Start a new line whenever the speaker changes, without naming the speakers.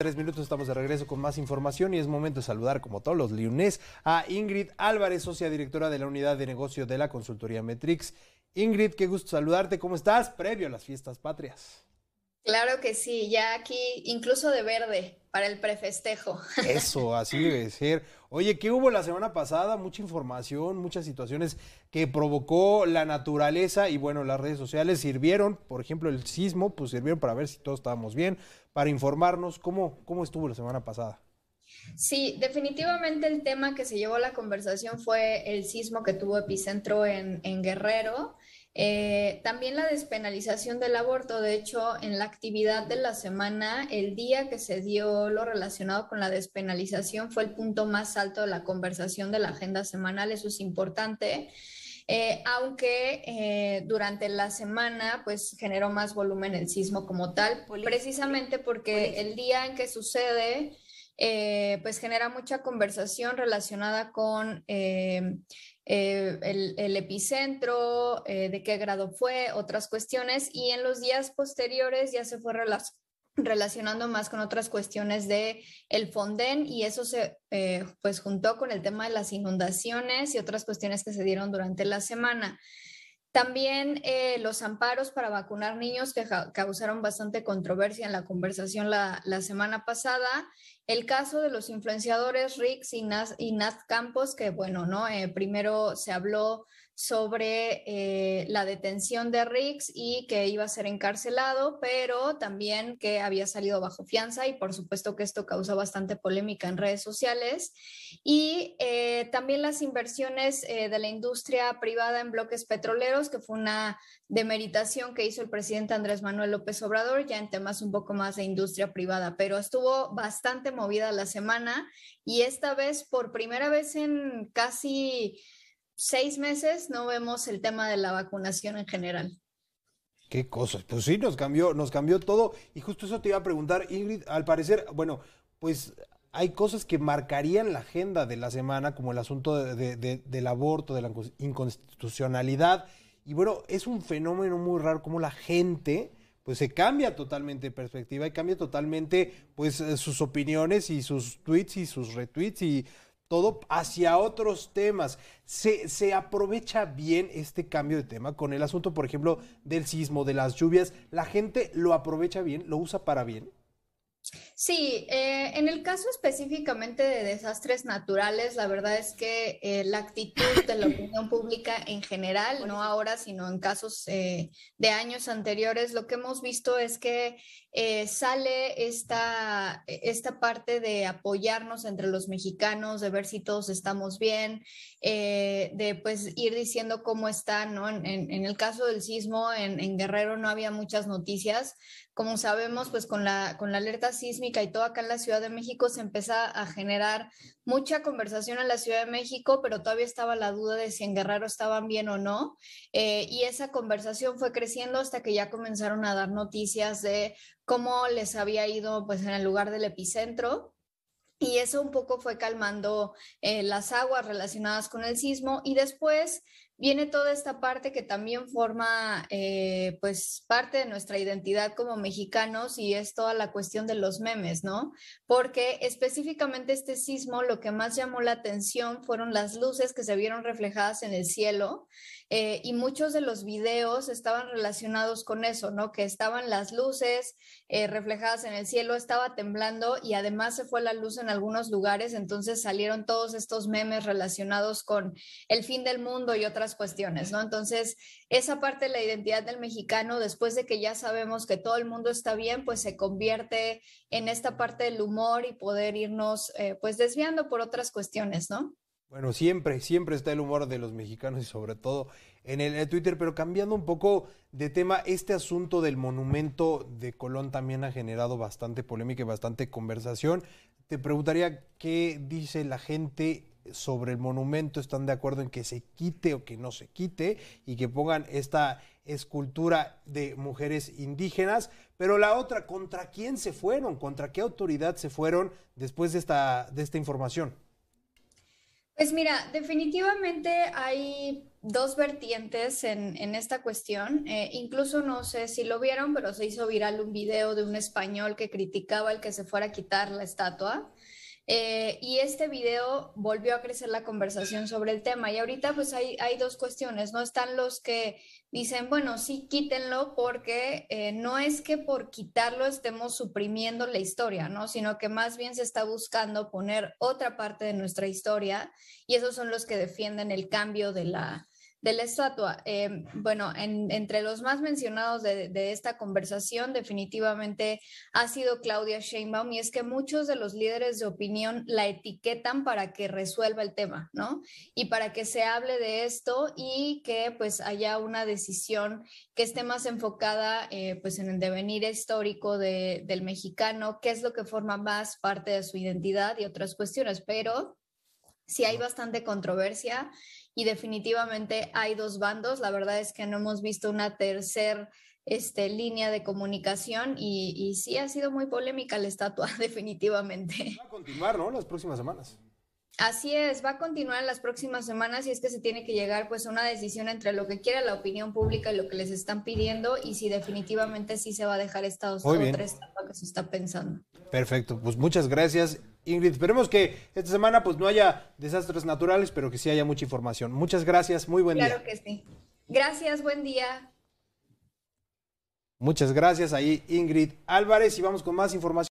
Tres minutos estamos de regreso con más información y es momento de saludar, como todos los lunes, a Ingrid Álvarez, socia directora de la unidad de negocio de la consultoría Metrix. Ingrid, qué gusto saludarte, ¿cómo estás? Previo a las fiestas patrias.
Claro que sí, ya aquí incluso de verde para el prefestejo.
Eso, así debe ser. Oye, ¿qué hubo la semana pasada? Mucha información, muchas situaciones que provocó la naturaleza y bueno, las redes sociales sirvieron, por ejemplo, el sismo, pues sirvieron para ver si todos estábamos bien, para informarnos cómo, cómo estuvo la semana pasada.
Sí, definitivamente el tema que se llevó la conversación fue el sismo que tuvo epicentro en, en Guerrero. Eh, también la despenalización del aborto, de hecho, en la actividad de la semana, el día que se dio lo relacionado con la despenalización fue el punto más alto de la conversación de la agenda semanal, eso es importante. Eh, aunque eh, durante la semana pues generó más volumen el sismo como tal, precisamente porque el día en que sucede eh, pues genera mucha conversación relacionada con eh, eh, el, epicentro, de qué grado fue, otras cuestiones, y en los días posteriores ya se fue relacionando más con otras cuestiones de el Fonden y eso se pues juntó con el tema de las inundaciones y otras cuestiones que se dieron durante la semana. También los amparos para vacunar niños que causaron bastante controversia en la conversación la semana pasada el caso de los influenciadores Rix y, Naz, Nat, Campos, que bueno, ¿no? Eh, primero se habló sobre eh, la detención de Rix y que iba a ser encarcelado, pero también que había salido bajo fianza y por supuesto que esto causó bastante polémica en redes sociales. Y eh, también las inversiones de la industria privada en bloques petroleros, que fue una demeritación que hizo el presidente Andrés Manuel López Obrador ya en temas un poco más de industria privada, pero estuvo bastante movida la semana y esta vez, por primera vez en casi seis meses, no vemos el tema de la vacunación en general.
Qué cosas, pues sí, nos cambió, nos cambió todo. Y justo eso te iba a preguntar, Ingrid, al parecer, bueno, pues hay cosas que marcarían la agenda de la semana, como el asunto del aborto, de la inconstitucionalidad. Y bueno, es un fenómeno muy raro como la gente pues se cambia totalmente de perspectiva y cambia totalmente pues eh, sus opiniones y sus tweets y sus retweets y todo hacia otros temas. Se, se, aprovecha bien este cambio de tema con el asunto, por ejemplo, del sismo, de las lluvias. La gente lo aprovecha bien, lo usa para bien.
Sí, eh, en el caso específicamente de desastres naturales, la verdad es que eh, la actitud de la opinión pública en general, no ahora, sino en casos eh, de años anteriores, lo que hemos visto es que sale esta, esta parte de apoyarnos entre los mexicanos, de ver si todos estamos bien, de pues ir diciendo cómo están, ¿no? En, el caso del sismo en, en Guerrero no había muchas noticias. Como sabemos, pues con la, con la alerta sísmica, y todo acá en la Ciudad de México, se empieza a generar mucha conversación en la Ciudad de México, pero todavía estaba la duda de si en Guerrero estaban bien o no. Eh, y esa conversación fue creciendo hasta que ya comenzaron a dar noticias de cómo les había ido pues en el lugar del epicentro. Y eso un poco fue calmando eh, las aguas relacionadas con el sismo. Y después viene toda esta parte que también forma eh, pues parte de nuestra identidad como mexicanos y es toda la cuestión de los memes, ¿no? Porque específicamente este sismo lo que más llamó la atención fueron las luces que se vieron reflejadas en el cielo eh, y muchos de los videos estaban relacionados con eso, ¿no? Que estaban las luces eh, reflejadas en el cielo, estaba temblando y además se fue la luz en algunos lugares, entonces salieron todos estos memes relacionados con el fin del mundo y otras cuestiones, ¿no? Entonces, esa parte de la identidad del mexicano, después de que ya sabemos que todo el mundo está bien, pues se convierte en esta parte del humor y poder irnos, eh, pues, desviando por otras cuestiones, ¿no?
Bueno, siempre, siempre está el humor de los mexicanos y sobre todo en el, Twitter, pero cambiando un poco de tema, este asunto del monumento de Colón también ha generado bastante polémica y bastante conversación. Te preguntaría qué dice la gente sobre el monumento están de acuerdo en que se quite o que no se quite y que pongan esta escultura de mujeres indígenas. Pero la otra, ¿contra quién se fueron? ¿Contra qué autoridad se fueron después de esta, de esta información?
Pues mira, definitivamente hay dos vertientes en, esta cuestión. Eh, incluso no sé si lo vieron, pero se hizo viral un video de un español que criticaba el que se fuera a quitar la estatua. Eh, y este video volvió a crecer la conversación sobre el tema. Y ahorita pues hay, dos cuestiones, ¿no? Están los que dicen, bueno, sí, quítenlo porque eh, no es que por quitarlo estemos suprimiendo la historia, ¿no? Sino que más bien se está buscando poner otra parte de nuestra historia y esos son los que defienden el cambio de la, de la estatua. Em, bueno, entre los más mencionados de, esta conversación definitivamente ha sido Claudia Sheinbaum y es que muchos de los líderes de opinión la etiquetan para que resuelva el tema, ¿no? Y para que se hable de esto y que pues haya una decisión que esté más enfocada eh, pues en el devenir histórico del mexicano, qué es lo que forma más parte de su identidad y otras cuestiones, pero si hay bastante controversia y definitivamente hay dos bandos. La verdad es que no hemos visto una tercera este, línea de comunicación y, sí ha sido muy polémica la estatua, definitivamente. Va a
continuar, ¿no? Las próximas semanas.
Así es, va a continuar en las próximas semanas y es que se tiene que llegar pues a una decisión entre lo que quiere la opinión pública y lo que les están pidiendo y si definitivamente sí se va a dejar esta tres estatua que se está pensando.
Perfecto, pues muchas gracias Ingrid, esperemos que esta semana pues no haya desastres naturales, pero que sí haya mucha información. Muchas gracias, muy buen día. Claro
que sí. Gracias, buen día.
Muchas gracias ahí Ingrid Álvarez y vamos con más información.